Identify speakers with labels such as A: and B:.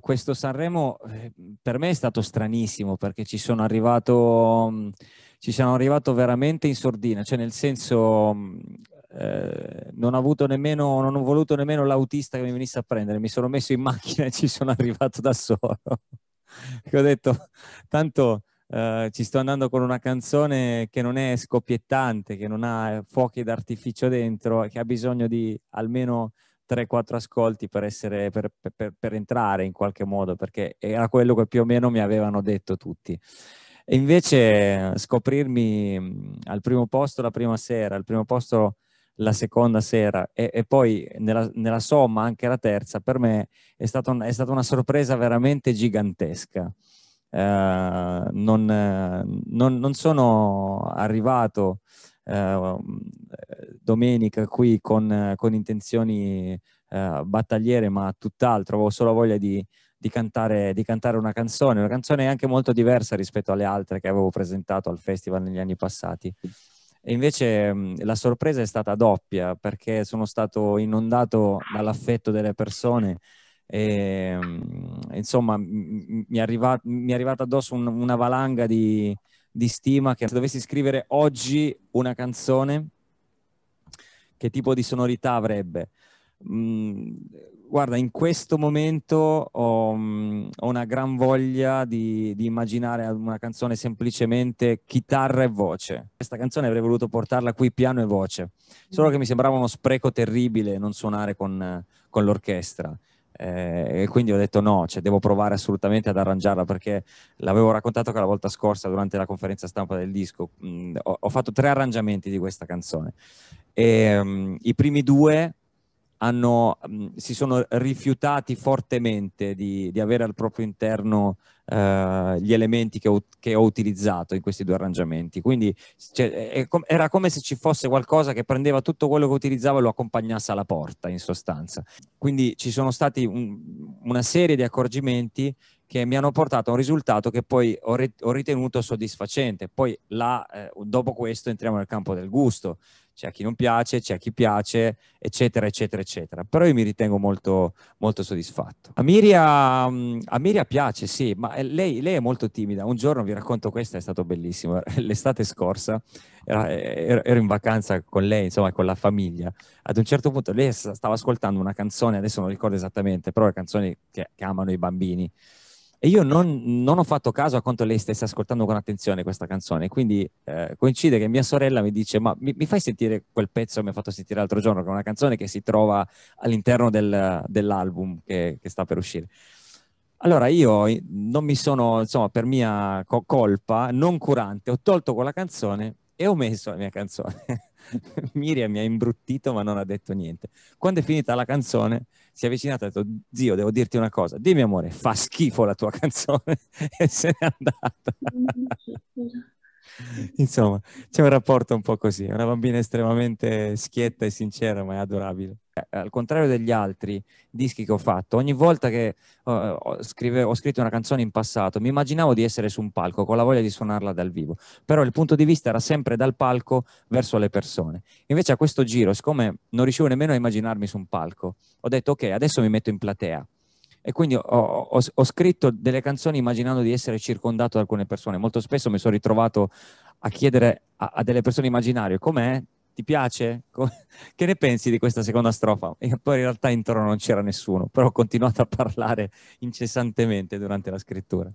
A: questo Sanremo eh, per me è stato stranissimo perché ci sono arrivato, mm, ci sono arrivato veramente in sordina, cioè nel senso mm, eh, non, ho avuto nemmeno, non ho voluto nemmeno l'autista che mi venisse a prendere, mi sono messo in macchina e ci sono arrivato da solo. ho detto, tanto eh, ci sto andando con una canzone che non è scoppiettante, che non ha fuochi d'artificio dentro, che ha bisogno di almeno 3-4 ascolti per, essere, per, per, per, entrare in qualche modo, perché era quello che più o meno mi avevano detto tutti. E invece scoprirmi al primo posto la prima sera, al primo posto la seconda sera e, e poi nella, nella, somma anche la terza, per me è stata, un, è stata una sorpresa veramente gigantesca. Eh, non, non, non sono arrivato eh, domenica qui con, con intenzioni eh, battagliere, ma tutt'altro, avevo solo voglia di, di cantare, di cantare, una canzone, una canzone anche molto diversa rispetto alle altre che avevo presentato al festival negli anni passati. E invece mm, la sorpresa è stata doppia perché sono stato inondato dall'affetto delle persone e mm, insomma mi è, mi è arrivata addosso un, una valanga di, di stima che se dovessi scrivere oggi una canzone, che tipo di sonorità avrebbe? Mm, guarda, in questo momento ho, mm, ho una gran voglia di, di, immaginare una canzone semplicemente chitarra e voce. Questa canzone avrei voluto portarla qui piano e voce, solo mm. che mi sembrava uno spreco terribile non suonare con, con l'orchestra. Eh, e quindi ho detto no, cioè, devo provare assolutamente ad arrangiarla perché l'avevo raccontato che la volta scorsa durante la conferenza stampa del disco mh, ho, ho, fatto tre arrangiamenti di questa canzone. E, ehm, mh, I primi due hanno, mm, si sono rifiutati fortemente di, di avere al proprio interno eh, gli elementi che ho, che ho, utilizzato in questi due arrangiamenti. Quindi cioè, com- era come se ci fosse qualcosa che prendeva tutto quello che utilizzavo e lo accompagnasse alla porta, in sostanza. Quindi ci sono stati un, una serie di accorgimenti che mi hanno portato a un risultato che poi ho, re- ho ritenuto soddisfacente. Poi là, eh, dopo questo entriamo nel campo del gusto, c'è a chi non piace, c'è a chi piace, eccetera, eccetera, eccetera. Però io mi ritengo molto, molto soddisfatto. A Miria, mm, a piace, sì, ma eh, lei, lei, è molto timida. Un giorno vi racconto questa, è stato bellissimo. L'estate scorsa era, er-, ero in vacanza con lei, insomma, con la famiglia. Ad un certo punto lei stava ascoltando una canzone, adesso non ricordo esattamente, però le canzoni che, che amano i bambini. E io non, non, ho fatto caso a quanto lei stesse ascoltando con attenzione questa canzone, quindi eh, coincide che mia sorella mi dice, ma mi, mi, fai sentire quel pezzo che mi ha fatto sentire l'altro giorno, che è una canzone che si trova all'interno del, dell'album che, che sta per uscire. Allora io non mi sono, insomma, per mia colpa non curante, ho tolto quella canzone e ho messo la mia canzone. Miriam mi ha imbruttito ma non ha detto niente. Quando è finita la canzone si è avvicinata e ha detto zio devo dirti una cosa, dimmi amore, fa schifo la tua canzone e se n'è andata. Insomma, c'è un rapporto un po' così. È una bambina estremamente schietta e sincera, ma è adorabile. Eh, al contrario degli altri dischi che ho fatto, ogni volta che uh, scrive, ho scritto una canzone in passato, mi immaginavo di essere su un palco con la voglia di suonarla dal vivo, però il punto di vista era sempre dal palco verso le persone. Invece a questo giro, siccome non riuscivo nemmeno a immaginarmi su un palco, ho detto ok, adesso mi metto in platea e quindi ho, ho, ho, scritto delle canzoni immaginando di essere circondato da alcune persone. Molto spesso mi sono ritrovato a chiedere a, a delle persone immaginarie com'è, ti piace? Com- che ne pensi di questa seconda strofa? E poi in realtà intorno non c'era nessuno, però ho continuato a parlare incessantemente durante la scrittura.